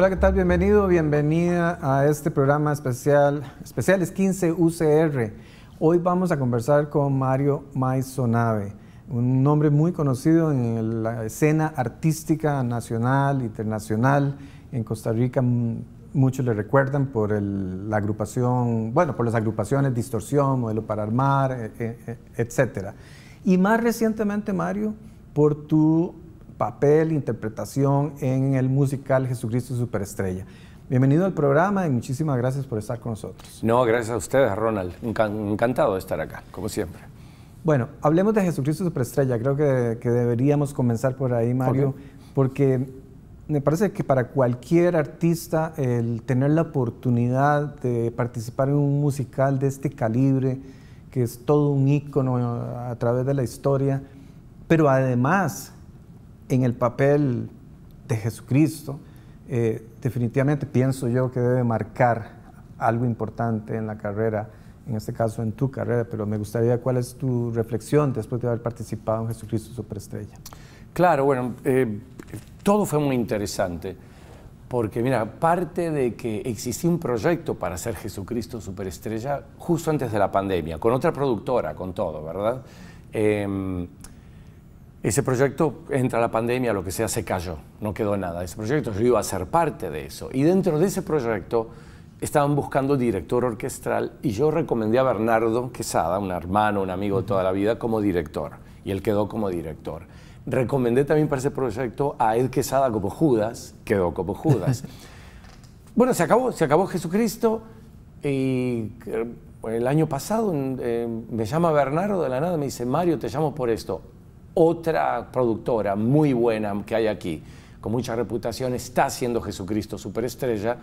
Hola, ¿qué tal? Bienvenido, bienvenida a este programa especial, especiales 15 UCR. Hoy vamos a conversar con Mario Maisonave, un nombre muy conocido en la escena artística nacional, internacional. En Costa Rica mm, muchos le recuerdan por la agrupación, bueno, por las agrupaciones Distorsión, Modelo para Armar, e, e, e, etc. Y más recientemente, Mario, por tu papel, interpretación en el musical Jesucristo Superestrella. Bienvenido al programa y muchísimas gracias por estar con nosotros. No, gracias a ustedes, Ronald. encantado de estar acá, como siempre. Bueno, hablemos de Jesucristo Superestrella. Creo que, deberíamos comenzar por ahí, Mario, porque me parece que para cualquier artista el tener la oportunidad de participar en un musical de este calibre, que es todo un ícono a través de la historia, pero además en el papel de Jesucristo, eh, definitivamente pienso yo que debe marcar algo importante en la carrera, en este caso en tu carrera, pero me gustaría cuál es tu reflexión después de haber participado en Jesucristo Superestrella. Claro, bueno, eh, todo fue muy interesante, porque mira, aparte de que existía un proyecto para hacer Jesucristo Superestrella justo antes de la pandemia, con otra productora, con todo, ¿verdad? Em, ese proyecto, entra la pandemia, lo que sea, se cayó, no quedó nada. Ese proyecto yo iba a ser parte de eso. Y dentro de ese proyecto estaban buscando director orquestral y yo recomendé a Bernardo Quesada, un hermano, un amigo de toda la vida, como director. Y él quedó como director. Recomendé también para ese proyecto a Ed Quesada como Judas, quedó como Judas. bueno, se acabó, se acabó Jesucristo y eh, el año pasado eh, me llama Bernardo de la nada, me dice, Mario, te llamo por esto otra productora muy buena que hay aquí, con mucha reputación, está haciendo Jesucristo Superestrella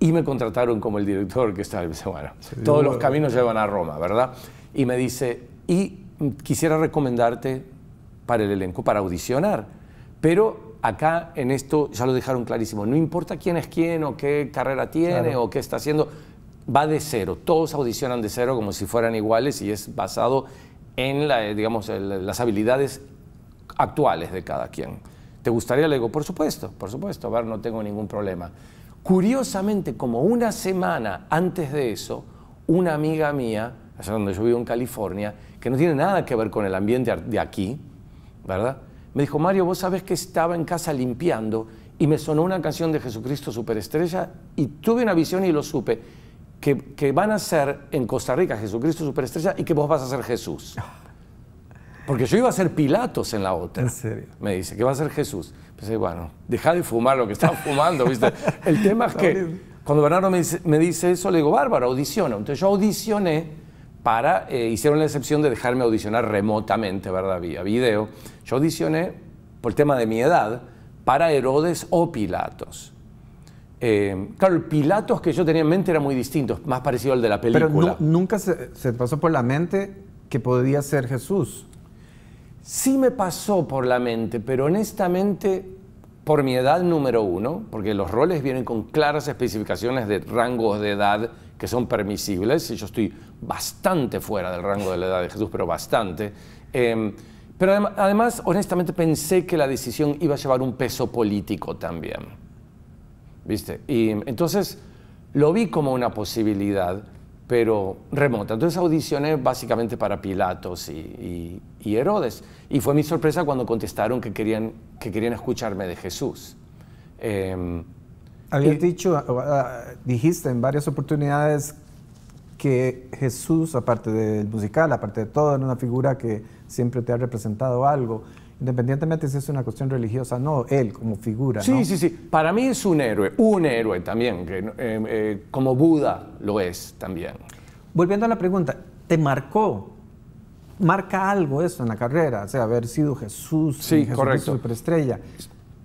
y me contrataron como el director que está, bueno, semana todos los caminos llevan a Roma, ¿verdad? Y me dice, y quisiera recomendarte para el elenco, para audicionar, pero acá en esto ya lo dejaron clarísimo, no importa quién es quién o qué carrera tiene o qué está haciendo, va de cero, todos audicionan de cero como si fueran iguales y es basado en la, eh, digamos, las habilidades actuales de cada quien. ¿Te gustaría? Le digo, por supuesto, por supuesto, a ver, no tengo ningún problema. Curiosamente, como una semana antes de eso, una amiga mía, allá donde yo vivo en California, que no tiene nada que ver con el ambiente de aquí, ¿verdad? Me dijo, Mario, vos sabés que estaba en casa limpiando y me sonó una canción de Jesucristo Superestrella y tuve una visión y lo supe, que, van a ser en Costa Rica Jesucristo Superestrella y que vos vas a ser Jesús. Porque yo iba a ser Pilatos en la otra. ¿En serio? Me dice, ¿qué va a ser Jesús? Pues, eh, bueno, deja de fumar lo que estás fumando, ¿viste? El tema es que cuando Bernardo me dice, eso, le digo, Bárbara, audiciono. Entonces yo audicioné para, eh, hicieron la excepción de dejarme audicionar remotamente, ¿verdad? Vía video. Yo audicioné, por el tema de mi edad, para Herodes o Pilatos. Eh, claro, el Pilatos que yo tenía en mente era muy distinto, más parecido al de la película. Pero nunca se, se pasó por la mente que podía ser Jesús. Sí me pasó por la mente, pero honestamente, por mi edad número uno, porque los roles vienen con claras especificaciones de rangos de edad que son permisibles, y yo estoy bastante fuera del rango de la edad de Jesús, pero bastante. Em, pero además, honestamente, pensé que la decisión iba a llevar un peso político también. ¿Viste? Y entonces lo vi como una posibilidad, pero remota. Entonces audiciones básicamente para Pilatos y, Herodes. Y fue mi sorpresa cuando contestaron que querían, que querían escucharme de Jesús. Em, Habías dicho, ah, ah, dijiste en varias oportunidades que Jesús, aparte del musical, aparte de todo, era una figura que siempre te ha representado algo independientemente si es una cuestión religiosa, no, él como figura. Sí, sí, sí. Para mí es un héroe, un héroe también, eh, eh, como Buda lo es también. Volviendo a la pregunta, ¿te marcó? ¿Marca algo eso en la carrera? O sea, haber sido Jesús, sí, superestrella.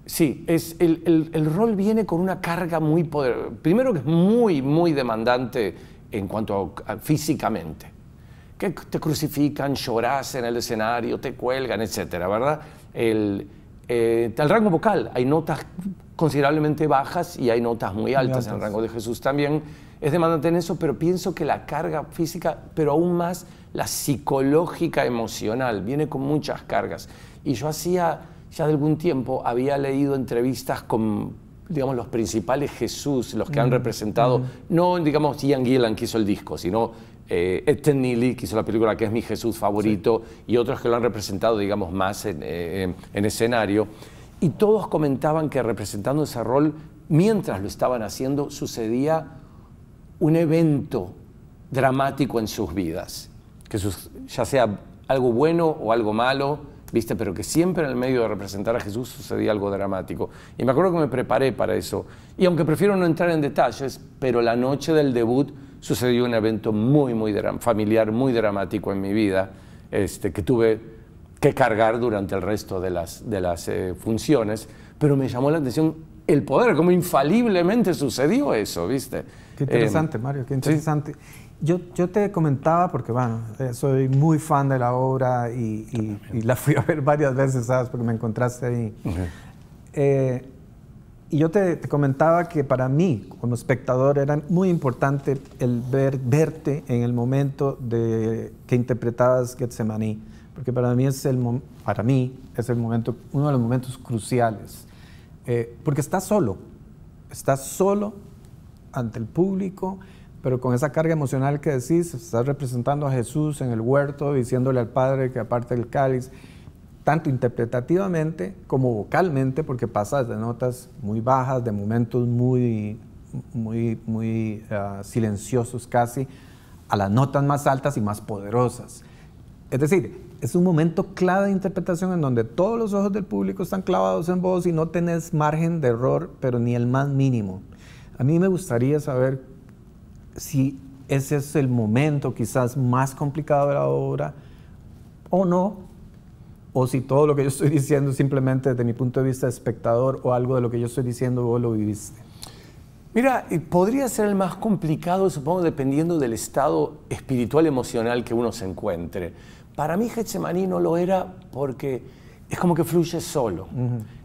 Sí, es, el, el, rol viene con una carga muy poderosa. Primero que es muy, muy demandante en cuanto a, físicamente que te crucifican, lloras en el escenario, te cuelgan, etcétera, ¿verdad? El, eh, rango vocal, hay notas considerablemente bajas y hay notas muy altas, muy altas. en el rango de Jesús también. Es demandante en eso, pero pienso que la carga física, pero aún más la psicológica emocional, viene con muchas cargas. Y yo hacía, ya de algún tiempo, había leído entrevistas con digamos, los principales Jesús, los que han mm, representado, mm. no, digamos, Ian Gillan que hizo el disco, sino eh, Ethan Neely, que hizo la película que es mi Jesús favorito, y otros que lo han representado, digamos, más eh, en, escenario. Y todos comentaban que representando ese rol, mientras lo estaban haciendo, sucedía un evento dramático en sus vidas, que ya sea algo bueno o algo malo, ¿viste? Pero que siempre en el medio de representar a Jesús sucedía algo dramático. Y me acuerdo que me preparé para eso. Y aunque prefiero no entrar en detalles, pero la noche del debut sucedió un evento muy, muy familiar, muy dramático en mi vida, este, que tuve que cargar durante el resto de las, de las eh, funciones, pero me llamó la atención el poder, cómo infaliblemente sucedió eso, ¿viste? Qué eh, interesante, Mario, qué interesante. Yo, yo, te comentaba, porque bueno, eh, soy muy fan de la obra y, la fui a ver varias veces, ¿sabes? Porque me encontraste ahí. Eh, y yo te, comentaba que para mí, como espectador, era muy importante el ver, verte en el momento de, que interpretabas Getsemaní, porque para mí es el, para mí es el momento, uno de los momentos cruciales, eh, porque estás solo, estás solo ante el público pero con esa carga emocional que decís, estás representando a Jesús en el huerto, diciéndole al Padre que aparte el cáliz, tanto interpretativamente como vocalmente, porque pasas de notas muy bajas, de momentos muy, muy, muy ah, silenciosos casi, a las notas más altas y más poderosas. Es decir, es un momento clave de interpretación en donde todos los ojos del público están clavados en vos y no tenés margen de error, pero ni el más mínimo. A mí me gustaría saber si ese es el momento quizás más complicado de la obra o no, o si todo lo que yo estoy diciendo simplemente desde mi punto de vista de espectador o algo de lo que yo estoy diciendo vos lo viviste. Mira, podría ser el más complicado, supongo, dependiendo del estado espiritual emocional que uno se encuentre. Para mí Getsemaní no lo era porque es como que fluye solo.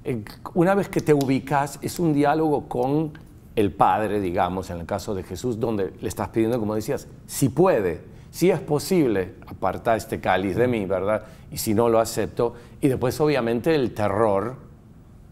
Eh, una vez que te ubicas, es un diálogo con el Padre, digamos, en el caso de Jesús, donde le estás pidiendo, como decías, si puede, si es posible, aparta este cáliz de mí, ¿verdad? Y si no lo acepto. Y después, obviamente, el terror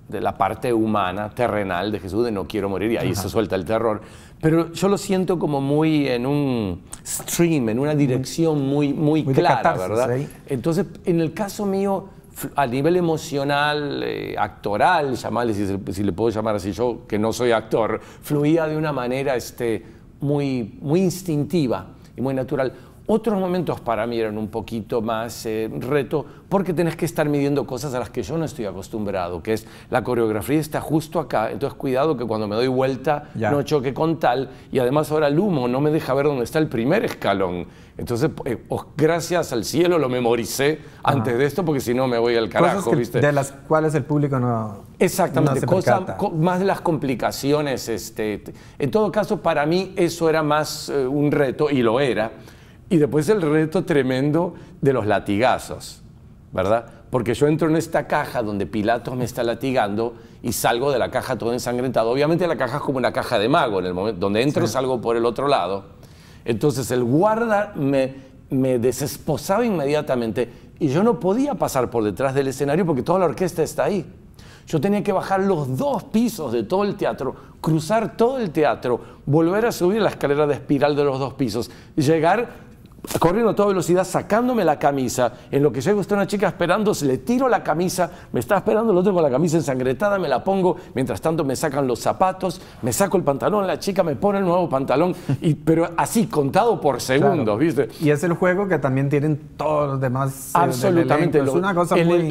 de la parte humana, terrenal de Jesús, de no quiero morir, y ahí se suelta el terror. Pero yo lo siento como muy en un stream, en una dirección muy, muy, clara, ¿verdad? Entonces, en el caso mío, a nivel emocional, eh, actoral, llamarle si, si, le puedo llamar así, yo que no soy actor, fluía de una manera este, muy, muy instintiva y muy natural. Otros momentos para mí eran un poquito más eh, reto porque tenés que estar midiendo cosas a las que yo no estoy acostumbrado, que es la coreografía está justo acá, entonces cuidado que cuando me doy vuelta no choque con tal y además ahora el humo no me deja ver dónde está el primer escalón. Entonces, eh, gracias al cielo lo memoricé antes de esto porque si no me voy al carajo, De las cuales el público no Exactamente, no se más las complicaciones este en todo caso para mí eso era más eh, un reto y lo era. Y después el reto tremendo de los latigazos, ¿verdad? Porque yo entro en esta caja donde Pilatos me está latigando y salgo de la caja todo ensangrentado. Obviamente la caja es como una caja de mago, en el momento donde entro salgo por el otro lado. Entonces el guarda me, me desesposaba inmediatamente y yo no podía pasar por detrás del escenario porque toda la orquesta está ahí. Yo tenía que bajar los dos pisos de todo el teatro, cruzar todo el teatro, volver a subir la escalera de espiral de los dos pisos, llegar corriendo a toda velocidad, sacándome la camisa. En lo que llego está una chica esperando, se le tiro la camisa, me está esperando lo tengo la camisa ensangretada, me la pongo, mientras tanto me sacan los zapatos, me saco el pantalón, la chica me pone el nuevo pantalón, y, pero así, contado por segundos, ¿viste? Y es el juego que también tienen todos los demás. Eh, Absolutamente.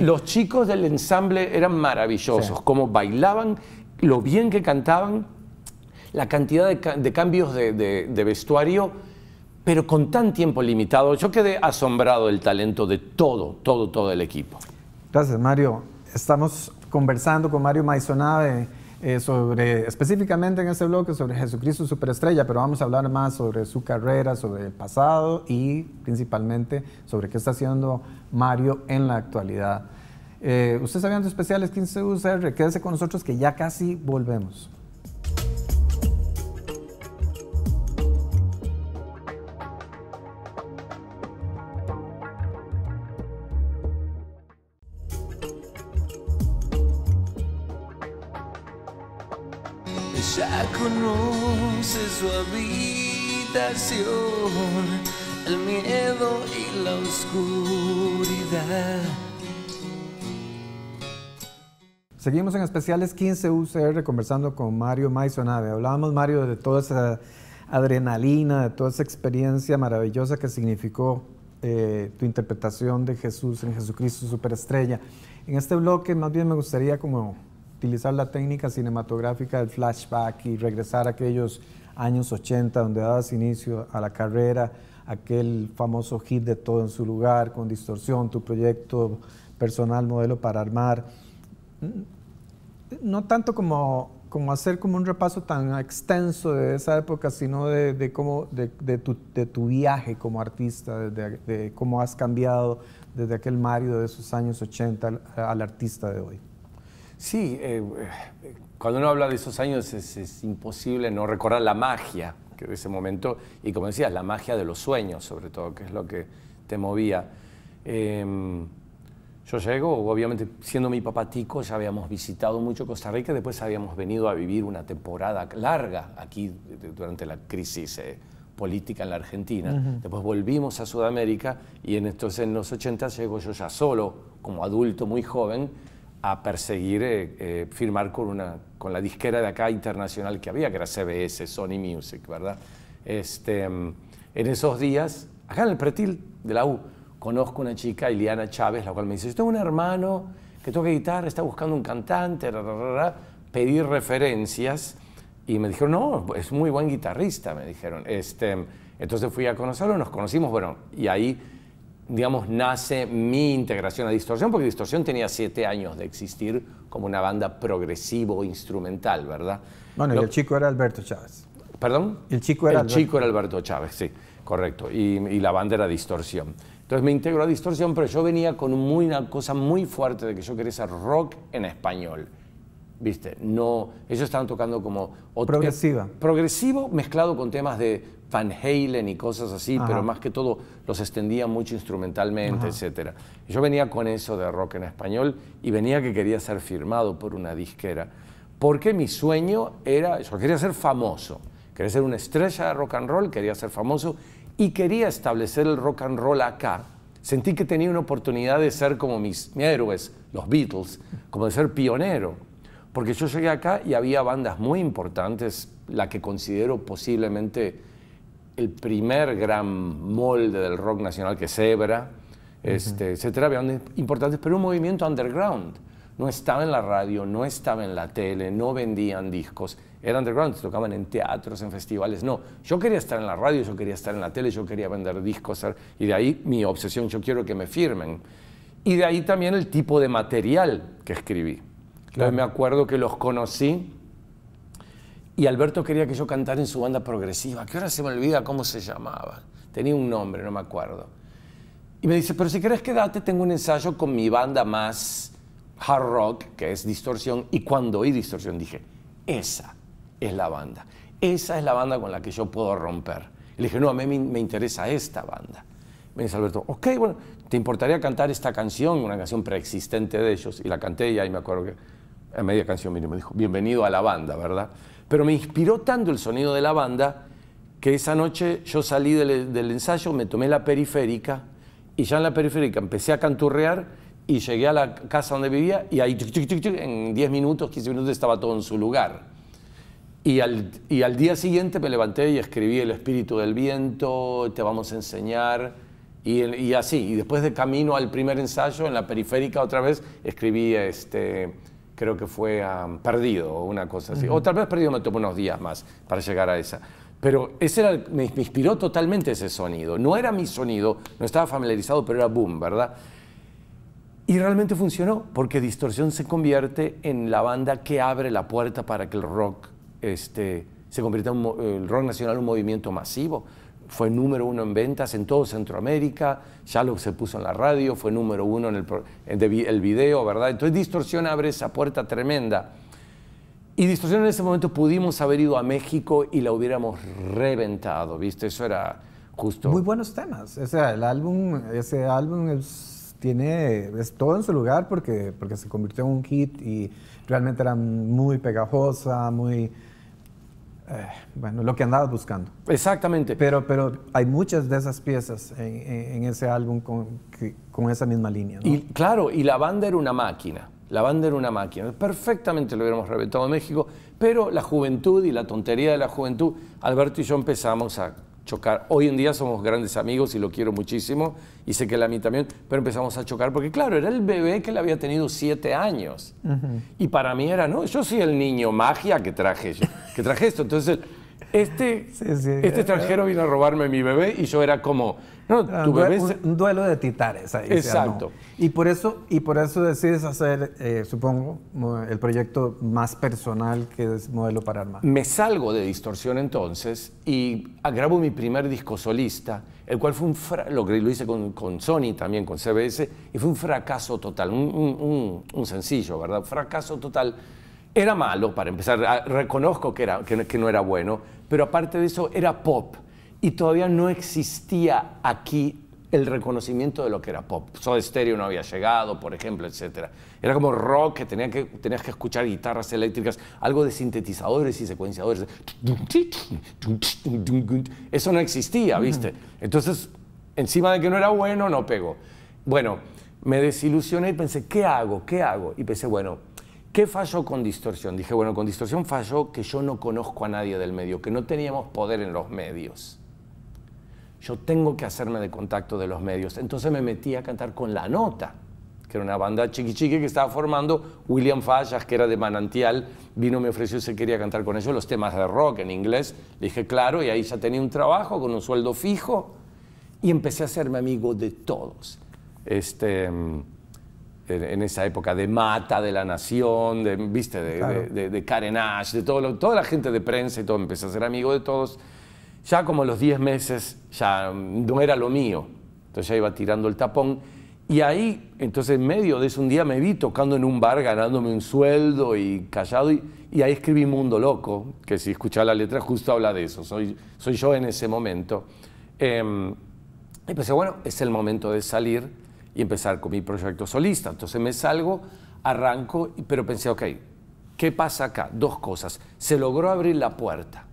Los chicos del ensamble eran maravillosos, como cómo bailaban, lo bien que cantaban, la cantidad de, cambios de, de vestuario pero con tan tiempo limitado, yo quedé asombrado del talento de todo, todo, todo el equipo. Gracias, Mario. Estamos conversando con Mario Maisonave eh, sobre, específicamente en este bloque, sobre Jesucristo Superestrella, pero vamos a hablar más sobre su carrera, sobre el pasado y principalmente sobre qué está haciendo Mario en la actualidad. Eh, Ustedes sabían especiales 15UCR, quédese con nosotros que ya casi volvemos. el miedo y la oscuridad. Seguimos en especiales 15 UCR conversando con Mario Maisonave. Hablábamos, Mario, de toda esa adrenalina, de toda esa experiencia maravillosa que significó eh, tu interpretación de Jesús en Jesucristo Superestrella. En este bloque más bien me gustaría como utilizar la técnica cinematográfica del flashback y regresar a aquellos años 80, donde dabas inicio a la carrera, aquel famoso hit de todo en su lugar, con distorsión, tu proyecto personal, modelo para armar. Mm, no tanto como, como hacer como un repaso tan extenso de esa época, sino de, cómo, de, tu, de, tu, viaje como artista, de, cómo has cambiado desde aquel Mario de esos años 80 al, artista de hoy. Sí, eh, eh cuando uno habla de esos años es, imposible no recordar la magia de ese momento, y como decías, la magia de los sueños, sobre todo, que es lo que te movía. Em, yo llego, obviamente, siendo mi papatico, ya habíamos visitado mucho Costa Rica, después habíamos venido a vivir una temporada larga aquí durante la crisis eh, política en la Argentina. Después volvimos a Sudamérica y entonces en los 80 llego yo ya solo, como adulto muy joven, a perseguir, eh, eh, firmar con, una, con la disquera de acá internacional que había, que era CBS, Sony Music, ¿verdad? Este, mm, en esos días, acá en el pretil de la U, conozco una chica, Iliana Chávez, la cual me dice, yo tengo un hermano que toca guitarra, está buscando un cantante, pedí referencias y me dijeron, no, es muy buen guitarrista, me dijeron. Este, mm, entonces fui a conocerlo, nos conocimos, bueno, y ahí digamos, nace mi integración a Distorsión, porque Distorsión tenía siete años de existir como una banda progresivo instrumental, ¿verdad? Bueno, el chico era Alberto Chávez. ¿Perdón? El chico era, el Chico era Alberto Chávez, sí, correcto. Y, la banda era Distorsión. Entonces me integro a Distorsión, pero yo venía con una cosa muy fuerte de que yo quería ser rock en español. ¿Viste? No, ellos estaban tocando como... Progresiva. Eh, progresivo mezclado con temas de Van Halen y cosas así, pero más que todo los extendía mucho instrumentalmente, etcétera. Yo venía con eso de rock en español y venía que quería ser firmado por una disquera, porque mi sueño era, yo quería ser famoso, quería ser una estrella de rock and roll, quería ser famoso y quería establecer el rock and roll acá. Sentí que tenía una oportunidad de ser como mis, mis héroes, los Beatles, como de ser pionero, porque yo llegué acá y había bandas muy importantes, la que considero posiblemente el primer gran molde del rock nacional que es este, etcétera, habían importantes, pero un movimiento underground. No estaba en la radio, no estaba en la tele, no vendían discos, era underground, tocaban en teatros, en festivales, no. Yo quería estar en la radio, yo quería estar en la tele, yo quería vender discos, y de ahí mi obsesión, yo quiero que me firmen. Y de ahí también el tipo de material que escribí. me acuerdo que los conocí y Alberto quería que yo cantara en su banda progresiva, qué hora se me olvida cómo se llamaba. Tenía un nombre, no me acuerdo. Y me dice, pero si querés quedarte, tengo un ensayo con mi banda más hard rock, que es Distorsión. Y cuando oí Distorsión dije, esa es la banda. Esa es la banda con la que yo puedo romper. Le dije, no, a mí me interesa esta banda. Me dice Alberto, ok, bueno, ¿te importaría cantar esta canción? Una canción preexistente de ellos. Y la canté y ahí me acuerdo que a media canción mínimo me dijo, bienvenido a la banda, ¿verdad? Pero me inspiró tanto el sonido de la banda que esa noche yo salí del, ensayo, me tomé la periférica y ya en la periférica empecé a canturrear y llegué a la casa donde vivía y ahí en 10 minutos, 15 minutos estaba todo en su lugar. Y al, y al, día siguiente me levanté y escribí El espíritu del viento, te vamos a enseñar, y, y así. Y después de camino al primer ensayo, en la periférica otra vez, escribí este, creo que fue Perdido o una cosa así. O tal vez Perdido me tomó unos días más para llegar a esa. Pero ese me, inspiró totalmente ese sonido. No era mi sonido, no estaba familiarizado, pero era boom, ¿verdad? Y realmente funcionó, porque Distorsión se convierte en la banda que abre la puerta para que el rock este, se convierta el rock nacional en un movimiento masivo fue número uno en ventas en todo Centroamérica, ya lo se puso en la radio, fue número uno en el, video, ¿verdad? Entonces Distorsión abre esa puerta tremenda. Y Distorsión en ese momento pudimos haber ido a México y la hubiéramos reventado, ¿viste? Eso era justo. Muy buenos temas. O sea, el álbum, ese álbum es, tiene, todo en su lugar porque, porque se convirtió en un hit y realmente era muy pegajosa, muy eh, bueno, lo que andabas buscando. Exactamente. Pero, pero hay muchas de esas piezas en, ese álbum con, con, esa misma línea. claro, y la banda era una máquina. La banda era una máquina. Perfectamente lo hubiéramos reventado en México, pero la juventud y la tontería de la juventud, Alberto y yo empezamos a chocar. Hoy en día somos grandes amigos y lo quiero muchísimo y sé que la a mí también, pero empezamos a chocar porque claro, era el bebé que le había tenido siete años y para mí era, no, yo soy el niño magia que traje, que traje esto. Entonces este, este extranjero vino a robarme mi bebé y yo era como, no, tu bebé... un, duelo de titares Exacto. Y por eso, y por eso decides hacer, eh, supongo, el proyecto más personal que es Modelo para arma. Me salgo de Distorsión entonces y grabo mi primer disco solista, el cual fue un... Lo, hice con, con, Sony también, con CBS, y fue un fracaso total, un, un sencillo, ¿verdad? Fracaso total era malo, para empezar, ah, reconozco que, era, que, no era bueno, pero aparte de eso era pop y todavía no existía aquí el reconocimiento de lo que era pop. Soda estéreo no había llegado, por ejemplo, etcétera. Era como rock que, tenía que tenías que escuchar guitarras eléctricas, algo de sintetizadores y secuenciadores. Eso no existía, ¿viste? Entonces, encima de que no era bueno, no pegó. Bueno, me desilusioné y pensé, ¿qué hago? ¿Qué hago? Y pensé, bueno, ¿Qué falló con distorsión? Dije, bueno, con distorsión falló que yo no conozco a nadie del medio, que no teníamos poder en los medios. Yo tengo que hacerme de contacto de los medios. Entonces me metí a cantar con La Nota, que era una banda chiquichique que estaba formando. William Fallas, que era de Manantial, vino, me ofreció se quería cantar con ellos los temas de rock en inglés. Le dije, claro, y ahí ya tenía un trabajo con un sueldo fijo. Y empecé a hacerme amigo de todos. Este mm, en esa época de Mata, de La Nación, de, ¿viste? De, de, Karen Ash, de todo toda la gente de prensa y todo. Empecé a ser amigo de todos. Ya como los 10 meses ya no era lo mío. Entonces ya iba tirando el tapón. Y ahí, entonces en medio de eso, un día me vi tocando en un bar, ganándome un sueldo y callado. Y, ahí escribí Mundo Loco, que si escuchaba la letra justo habla de eso. Soy, soy yo en ese momento. Em, y pensé, bueno, es el momento de salir y empezar con mi proyecto solista. Entonces me salgo, arranco, pero pensé, ok, ¿qué pasa acá? Dos cosas. Se logró abrir la puerta.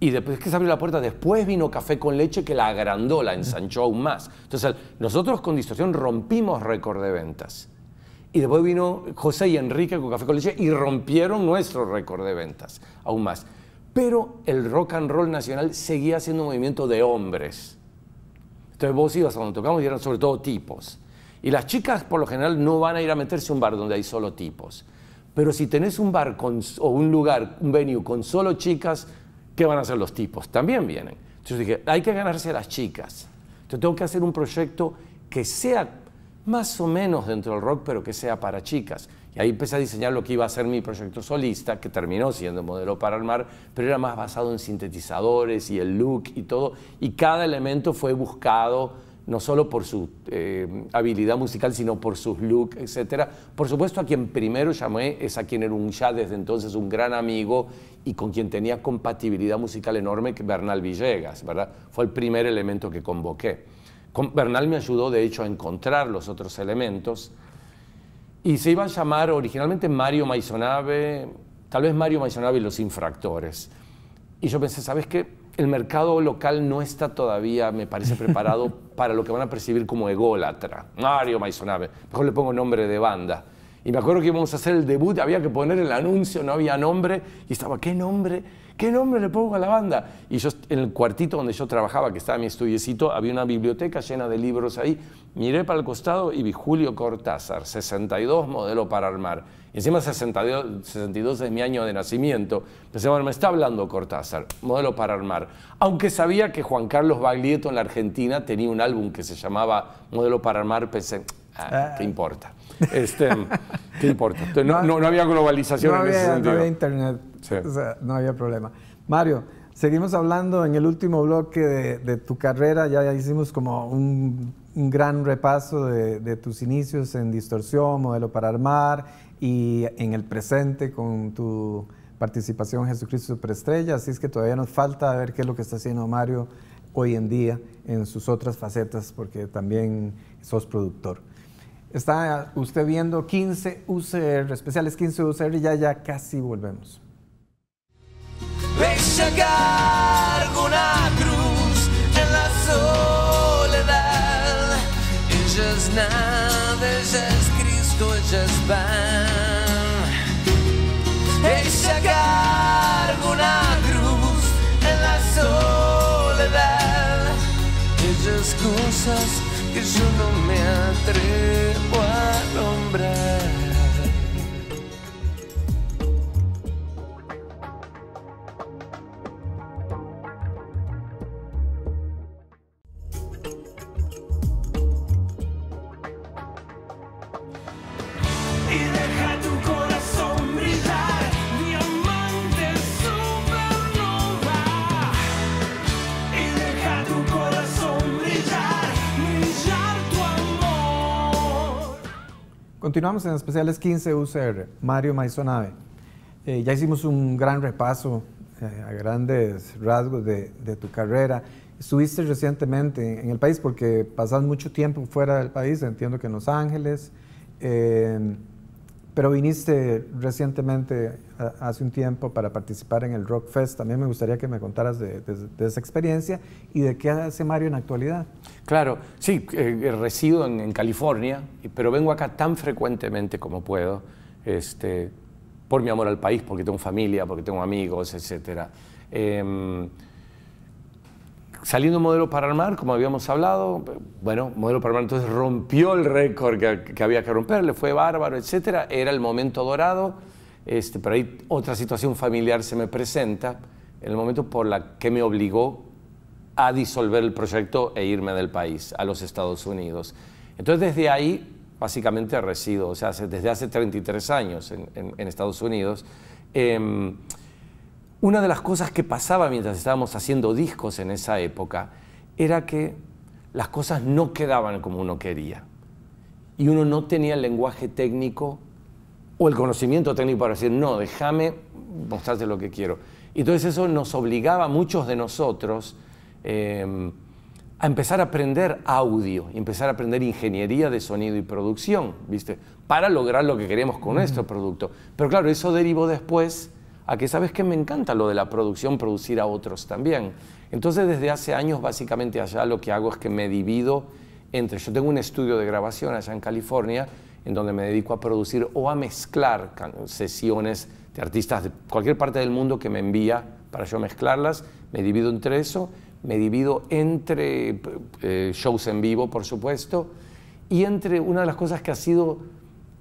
Y después que se abrió la puerta, después vino Café con Leche que la agrandó, la ensanchó aún más. Entonces, nosotros con Distorsión rompimos récord de ventas. Y después vino José y Enrique con Café con Leche y rompieron nuestro récord de ventas aún más. Pero el rock and roll nacional seguía siendo un movimiento de hombres. Entonces vos ibas a donde tocamos y eran sobre todo tipos. Y las chicas por lo general no van a ir a meterse a un bar donde hay solo tipos. Pero si tenés un bar o un lugar, un venue con solo chicas, ¿qué van a hacer los tipos? También vienen. Entonces dije, hay que ganarse a las chicas. Entonces tengo que hacer un proyecto que sea más o menos dentro del rock, pero que sea para chicas. Y ahí empecé a diseñar lo que iba a ser mi proyecto solista, que terminó siendo modelo para el mar, pero era más basado en sintetizadores y el look y todo. Y cada elemento fue buscado no solo por su eh, habilidad musical, sino por sus looks, etc. Por supuesto, a quien primero llamé es a quien era un ya desde entonces un gran amigo y con quien tenía compatibilidad musical enorme, que Bernal Villegas, ¿verdad? Fue el primer elemento que convoqué. Con Bernal me ayudó, de hecho, a encontrar los otros elementos. Y se iba a llamar originalmente Mario Maisonave, tal vez Mario Maisonave y los infractores. Y yo pensé, ¿sabes qué? el mercado local no está todavía, me parece, preparado para lo que van a percibir como ególatra. Mario Maisonave, mejor le pongo nombre de banda. Y me acuerdo que íbamos a hacer el debut, había que poner el anuncio, no había nombre, y estaba, ¿qué nombre? ¿Qué nombre le pongo a la banda? Y yo, en el cuartito donde yo trabajaba, que estaba mi estudiecito, había una biblioteca llena de libros ahí. Miré para el costado y vi Julio Cortázar, 62 modelo para armar. Y encima 62, es mi año de nacimiento. Pensé, bueno, me está hablando Cortázar, modelo para armar. Aunque sabía que Juan Carlos Baglietto en la Argentina tenía un álbum que se llamaba Modelo para armar, pensé, ah, ah. ¿qué importa? Este, ¿Qué importa? no, no, había globalización no en ese sentido. No había internet, o sea, no había problema. Mario, seguimos hablando en el último bloque de, tu carrera, ya, ya hicimos como un, gran repaso de, de, tus inicios en distorsión, modelo para armar, y en el presente con tu participación Jesucristo Superestrella, así es que todavía nos falta ver qué es lo que está haciendo Mario hoy en día en sus otras facetas, porque también sos productor. Está usted viendo 15 UCR, especiales 15 UCR, ya, ya casi volvemos. Ellas van. Es sacar una cruz en la soledad. esas cosas que yo no me atrevo a nombrar. Continuamos en especiales 15 UCR, Mario Maizonave. Eh, ya hicimos un gran repaso eh, a grandes rasgos de, tu carrera. Estuviste recientemente en el país porque pasas mucho tiempo fuera del país, entiendo que en Los Ángeles. Pero viniste recientemente, hace un tiempo, para participar en el Rock Fest. También me gustaría que me contaras de, esa experiencia y de qué hace Mario en actualidad. Claro, sí, eh, resido en, California, pero vengo acá tan frecuentemente como puedo, este, por mi amor al país, porque tengo familia, porque tengo amigos, etc saliendo modelo para armar, como habíamos hablado, bueno, modelo para armar entonces rompió el récord que, había que romper, le fue bárbaro, etcétera, era el momento dorado, este, pero ahí otra situación familiar se me presenta, en el momento por la que me obligó a disolver el proyecto e irme del país, a los Estados Unidos. Entonces desde ahí básicamente resido, o sea, desde hace 33 años en, en, Estados Unidos. Em, una de las cosas que pasaba mientras estábamos haciendo discos en esa época era que las cosas no quedaban como uno quería. Y uno no tenía el lenguaje técnico o el conocimiento técnico para decir, no, déjame mostrarte lo que quiero. Y entonces eso nos obligaba a muchos de nosotros em, a empezar a aprender audio, empezar a aprender ingeniería de sonido y producción, ¿viste? Para lograr lo que queremos con nuestro producto. Pero claro, eso derivó después a que sabes que me encanta lo de la producción, producir a otros también. Entonces desde hace años básicamente allá lo que hago es que me divido entre, yo tengo un estudio de grabación allá en California, en donde me dedico a producir o a mezclar sesiones de artistas de cualquier parte del mundo que me envía para yo mezclarlas, me divido entre eso, me divido entre eh, shows en vivo, por supuesto, y entre una de las cosas que ha sido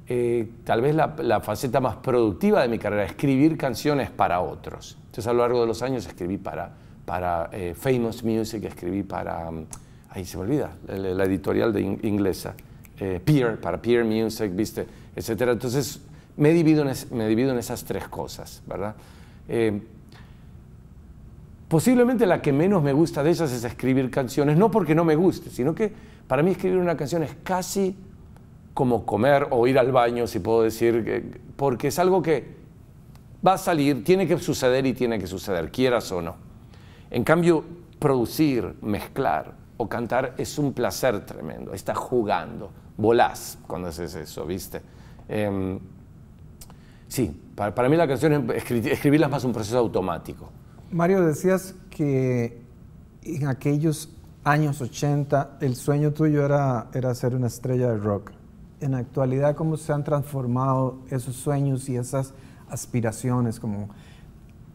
eh, tal vez la, faceta más productiva de mi carrera, escribir canciones para otros. Entonces a lo largo de los años escribí para, para eh, Famous Music, escribí para, mm, ahí se me olvida, la, editorial de inglesa, eh, Peer, para Peer Music, ¿viste? Etcétera. Entonces me divido me divido en esas tres cosas, ¿verdad? Posiblemente la que menos me gusta de ellas es escribir canciones, no porque no me guste, sino que para mí escribir una canción es casi como comer o ir al baño, si puedo decir, porque es algo que va a salir, tiene que suceder y tiene que suceder, quieras o no. En cambio, producir, mezclar o cantar es un placer tremendo, está jugando, volás cuando haces eso, ¿viste? Em, sí, para, mí la canción, escribirla es más un proceso automático. Mario, decías que en aquellos años 80 el sueño tuyo era, era ser una estrella de rock en actualidad cómo se han transformado esos sueños y esas aspiraciones, como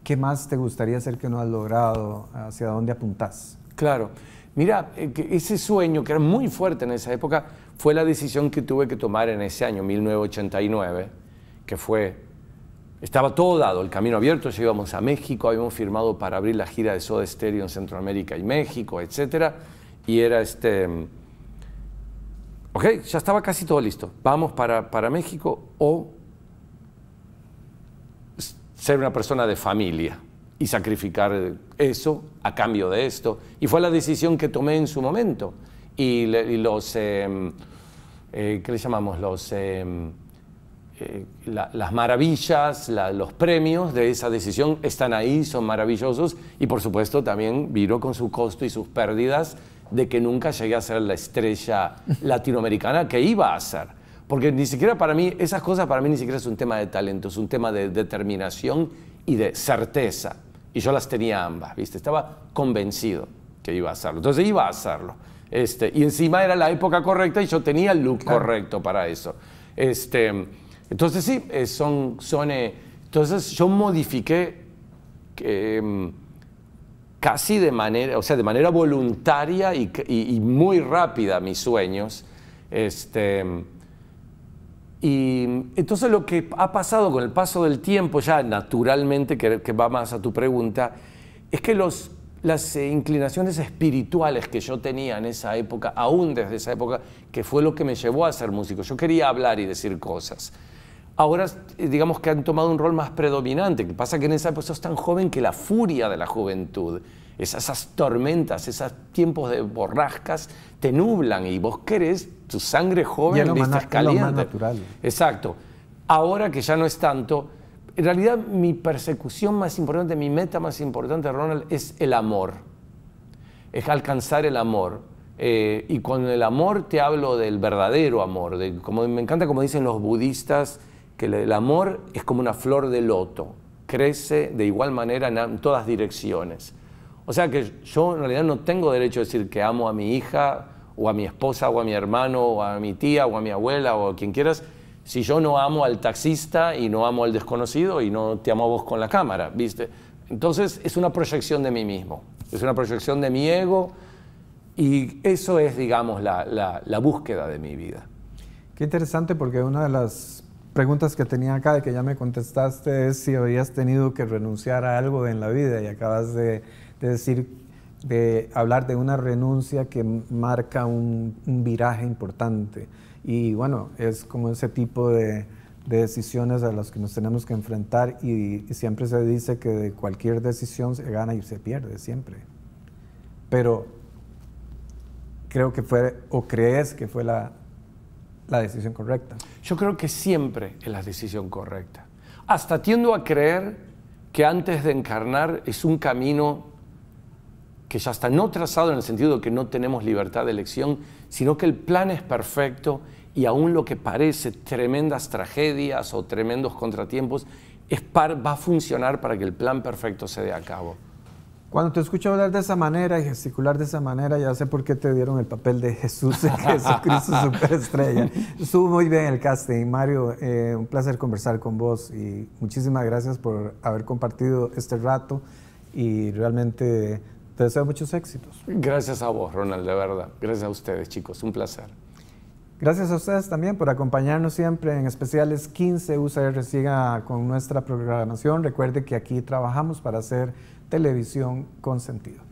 qué más te gustaría hacer que no has logrado, hacia dónde apuntás. Claro, mira, eh, ese sueño que era muy fuerte en esa época fue la decisión que tuve que tomar en ese año, 1989, que fue, estaba todo dado, el camino abierto, llegamos a México, habíamos firmado para abrir la gira de Soda Stereo en Centroamérica y México, etcétera, y era este mm, ok, ya estaba casi todo listo, vamos para, para México o ser una persona de familia y sacrificar eso a cambio de esto. Y fue la decisión que tomé en su momento. Y, los, em, eh, ¿qué le llamamos? Los, em, eh, las maravillas, los premios de esa decisión están ahí, son maravillosos y por supuesto también vino con su costo y sus pérdidas de que nunca llegué a ser la estrella latinoamericana que iba a ser. Porque ni siquiera para mí, esas cosas para mí ni siquiera es un tema de talento, es un tema de determinación y de certeza. Y yo las tenía ambas, ¿viste? Estaba convencido que iba a hacerlo. Entonces iba a hacerlo. Este, y encima era la época correcta y yo tenía el look correcto para eso. Este, entonces sí, eh, son... son eh, entonces yo modifiqué... que em, casi de manera, o sea, de manera voluntaria y, muy rápida mis sueños. Este, y entonces lo que ha pasado con el paso del tiempo, ya naturalmente, que, va más a tu pregunta, es que los, las inclinaciones espirituales que yo tenía en esa época, aún desde esa época, que fue lo que me llevó a ser músico. Yo quería hablar y decir cosas ahora eh, digamos que han tomado un rol más predominante. que pasa que en esa época sos tan joven que la furia de la juventud, esas, tormentas, esos tiempos de borrascas te nublan y vos querés tu sangre joven, viste, caliente. más natural. Exacto. Ahora que ya no es tanto, en realidad mi persecución más importante, mi meta más importante, Ronald, es el amor. Es alcanzar el amor. Eh, y con el amor te hablo del verdadero amor, de, como me encanta como dicen los budistas, que el amor es como una flor de loto, crece de igual manera en todas direcciones. O sea que yo en realidad no tengo derecho a decir que amo a mi hija o a mi esposa o a mi hermano o a mi tía o a mi abuela o a quien quieras si yo no amo al taxista y no amo al desconocido y no te amo a vos con la cámara, ¿viste? Entonces es una proyección de mí mismo, es una proyección de mi ego y eso es, digamos, la, búsqueda de mi vida. Qué interesante porque una de las preguntas que tenía acá de que ya me contestaste es si habías tenido que renunciar a algo en la vida y acabas de, decir, de hablar de una renuncia que marca un, viraje importante. Y bueno, es como ese tipo de, decisiones a las que nos tenemos que enfrentar y siempre se dice que de cualquier decisión se gana y se pierde, siempre. Pero creo que fue, o crees que fue la, la decisión correcta. Yo creo que siempre es la decisión correcta. Hasta tiendo a creer que antes de encarnar es un camino que ya está no trazado en el sentido de que no tenemos libertad de elección, sino que el plan es perfecto y aún lo que parece tremendas tragedias o tremendos contratiempos es va a funcionar para que el plan perfecto se dé a cabo. Cuando te escucho hablar de esa manera y gesticular de esa manera, ya sé por qué te dieron el papel de Jesús, Jesucristo Superestrella. Estuvo muy bien el casting, Mario. Eh, un placer conversar con vos y muchísimas gracias por haber compartido este rato y realmente te deseo muchos éxitos. Gracias a vos, Ronald, de verdad. Gracias a ustedes, chicos. Un placer. Gracias a ustedes también por acompañarnos siempre, en especiales 15 UCR siga con nuestra programación. Recuerde que aquí trabajamos para hacer televisión con sentido.